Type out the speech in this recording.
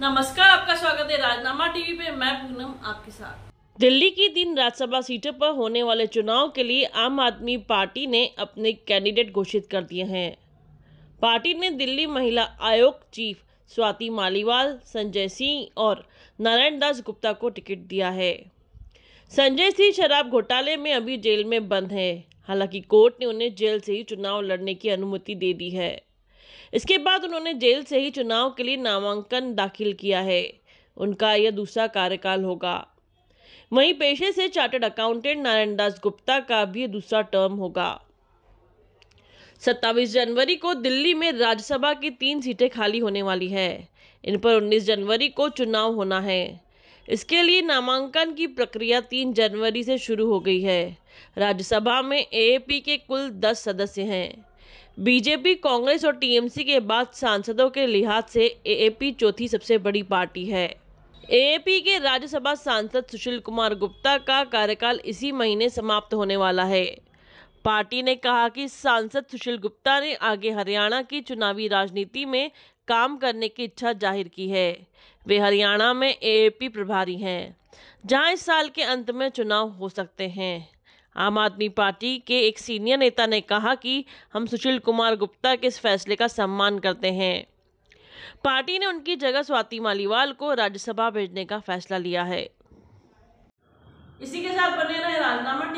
नमस्कार आपका स्वागत है राजनामा टीवी पे मैं पूनम आपके साथ दिल्ली की तीन राज्यसभा सीटों पर होने वाले चुनाव के लिए आम आदमी पार्टी ने अपने कैंडिडेट घोषित कर दिए हैं पार्टी ने दिल्ली महिला आयोग चीफ स्वाति मालीवाल संजय सिंह और नारायण दास गुप्ता को टिकट दिया है संजय सिंह शराब घोटाले में अभी जेल में बंद है हालांकि कोर्ट ने उन्हें जेल से ही चुनाव लड़ने की अनुमति दे दी है इसके बाद उन्होंने जेल से ही चुनाव के लिए नामांकन दाखिल किया है उनका यह दूसरा कार्यकाल होगा वहीं पेशे से चार्टर्ड अकाउंटेंट नारायण दास गुप्ता का भी दूसरा टर्म होगा 27 जनवरी को दिल्ली में राज्यसभा की तीन सीटें खाली होने वाली है इन पर 19 जनवरी को चुनाव होना है इसके लिए नामांकन की प्रक्रिया 3 जनवरी से शुरू हो गई है राज्यसभा में एएपी के कुल 10 सदस्य हैं बीजेपी कांग्रेस और टीएमसी के बाद सांसदों के लिहाज से एएपी चौथी सबसे बड़ी पार्टी है एएपी के राज्यसभा सांसद सुशील कुमार गुप्ता का कार्यकाल इसी महीने समाप्त होने वाला है पार्टी ने कहा कि सांसद सुशील गुप्ता ने आगे हरियाणा की चुनावी राजनीति में काम करने की इच्छा जाहिर की है वे हरियाणा में एएपी प्रभारी हैं जहां इस साल के अंत में चुनाव हो सकते हैं आम आदमी पार्टी के एक सीनियर नेता ने कहा कि हम सुशील कुमार गुप्ता के इस फैसले का सम्मान करते हैं पार्टी ने उनकी जगह स्वाति मालीवाल को राज्यसभा भेजने का फैसला लिया है इसी के साथ बने रहे राजनामा